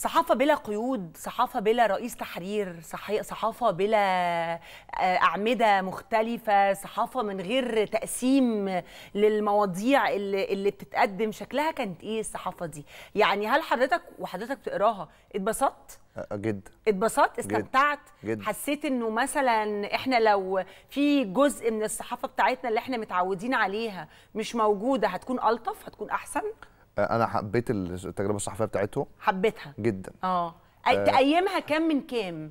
صحافة بلا قيود صحافة بلا رئيس تحرير صحافة بلا آه، أعمدة مختلفة صحافة من غير تقسيم للمواضيع اللي, اللي بتتقدم شكلها كانت إيه الصحافة دي يعني هل حضرتك وحضرتك تقراها اتبسطت؟ آه، آه، جدا اتبسطت استمتعت جد. حسيت انه مثلا احنا لو في جزء من الصحافه بتاعتنا اللي احنا متعودين عليها مش موجوده هتكون الطف هتكون احسن انا حبيت التجربه الصحفيه بتاعتهم حبيتها جدا اه تقيمها آه. كام من كام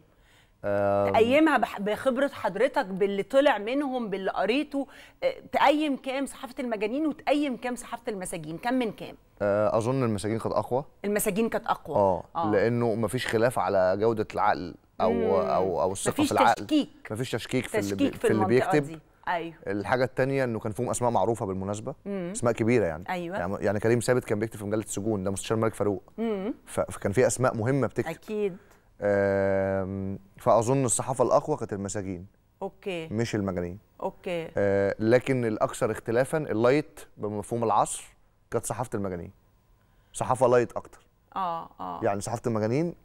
تقيمها بخبره حضرتك باللي طلع منهم باللي قريته آه، تقيم كام صحافه المجانين وتقيم كام صحافه المساجين كام من كام آه، اظن المساجين كانت اقوى المساجين كانت اقوى اه, آه. لانه مفيش خلاف على جوده العقل او مم. او او الثقه في العقل مفيش تشكيك مفيش تشكيك في, تشكيك اللي, في, في اللي بيكتب دي. ايوه الحاجه الثانيه انه كان فيهم اسماء معروفه بالمناسبه مم. اسماء كبيره يعني أيوة. يعني, يعني كريم ثابت كان بيكتب في مجله السجون ده مستشار الملك فاروق فكان في اسماء مهمه بتكتب اكيد فاظن الصحافه الاقوى كانت المساجين اوكي مش المجانين اوكي آه لكن الاكثر اختلافا اللايت بمفهوم العصر كانت صحافه المجانين صحافه لايت اكتر اه اه يعني صحافه المجانين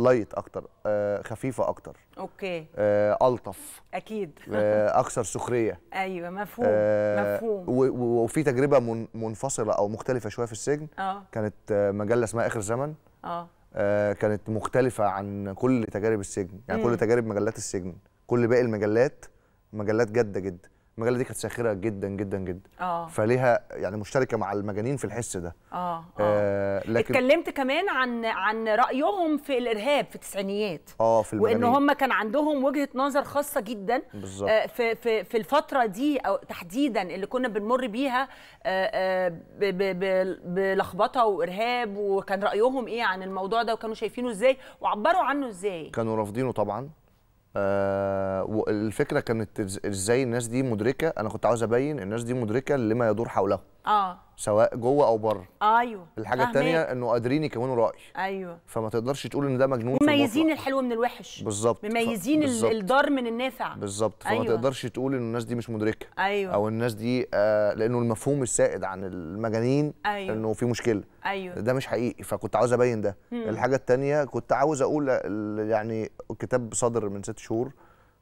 لايت اكتر آه خفيفه اكتر اوكي آه الطف اكيد آه اكثر سخريه ايوه مفهوم آه مفهوم وفي تجربه من منفصله او مختلفه شويه في السجن اه كانت آه مجله اسمها اخر زمن اه, آه، كانت مختلفه عن كل تجارب السجن يعني م. كل تجارب مجلات السجن كل باقي المجلات مجلات جاده جدا المجله دي كانت ساخره جدا جدا جدا اه فليها يعني مشتركه مع المجانين في الحس ده اه اه, آه لكن اتكلمت كمان عن عن رايهم في الارهاب في التسعينيات اه في المجانين وان هم كان عندهم وجهه نظر خاصه جدا بالظبط آه في في في الفتره دي او تحديدا اللي كنا بنمر بيها آه آه بلخبطه وارهاب وكان رايهم ايه عن الموضوع ده وكانوا شايفينه ازاي وعبروا عنه ازاي كانوا رافضينه طبعا آه والفكره كانت ازاي الناس دي مدركه انا كنت عاوز ابين الناس دي مدركه لما يدور حولها اه سواء جوه او بره ايوه الحاجه الثانيه انه قادرين يكونوا راي ايوه فما تقدرش تقول ان ده مجنون مميزين الحلو من الوحش بالظبط مميزين ف... الضار من النافع بالظبط فما أيوة. تقدرش تقول ان الناس دي مش مدركه ايوه او الناس دي آه لانه المفهوم السائد عن المجانين أيوة. انه في مشكله ايوه ده مش حقيقي فكنت عاوز ابين ده مم. الحاجه الثانيه كنت عاوز اقول يعني كتاب صدر من ست شهور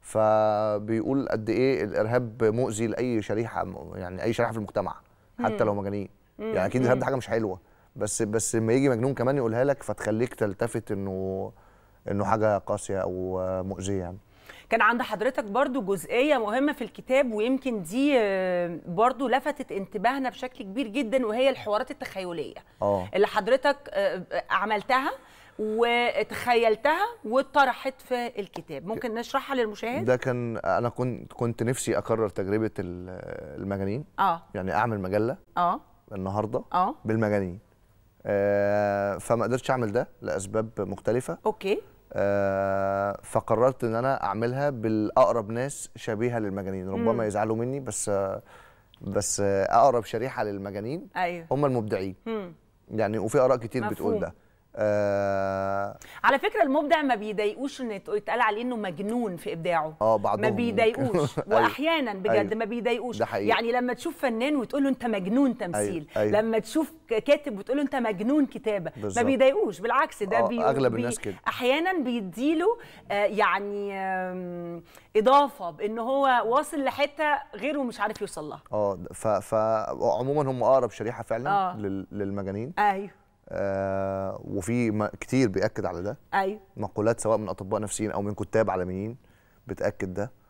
فبيقول قد ايه الارهاب مؤذي لاي شريحه يعني اي شريحه في المجتمع حتى لو مجانين يعني اكيد الهبد حاجه مش حلوه بس بس لما يجي مجنون كمان يقولها لك فتخليك تلتفت انه انه حاجه قاسيه او مؤذيه يعني كان عند حضرتك برضو جزئيه مهمه في الكتاب ويمكن دي آه، برضو لفتت انتباهنا بشكل كبير جدا وهي الحوارات التخيليه أوه. اللي حضرتك آه، آه، عملتها وتخيلتها وطرحت في الكتاب ممكن نشرحها للمشاهد ده كان انا كنت كنت نفسي اكرر تجربه المجانين اه يعني اعمل مجله اه النهارده اه بالمجانين آه فما قدرتش اعمل ده لاسباب مختلفه اوكي آه فقررت ان انا اعملها بالاقرب ناس شبيهه للمجانين ربما مم. يزعلوا مني بس آه بس اقرب شريحه للمجانين أيوه. هم المبدعين مم. يعني وفي اراء كتير مفهوم. بتقول ده آه على فكره المبدع ما بيضايقوش ان يتقال عليه انه مجنون في ابداعه اه بعضهم ما بيضايقوش أيوه. واحيانا بجد أيوه. ما بيضايقوش يعني لما تشوف فنان وتقول له انت مجنون تمثيل أيوه. أيوه. لما تشوف كاتب وتقول له انت مجنون كتابه بالزبط. ما بيضايقوش بالعكس ده آه، بي... اغلب الناس كده احيانا بيديله آه يعني آه اضافه بان هو واصل لحته غيره مش عارف يوصل لها اه فعموما هم اقرب شريحه فعلا آه. للمجانين ايوه آه، وفي كتير بياكد على ده ايوه مقولات سواء من اطباء نفسيين او من كتاب عالميين بتاكد ده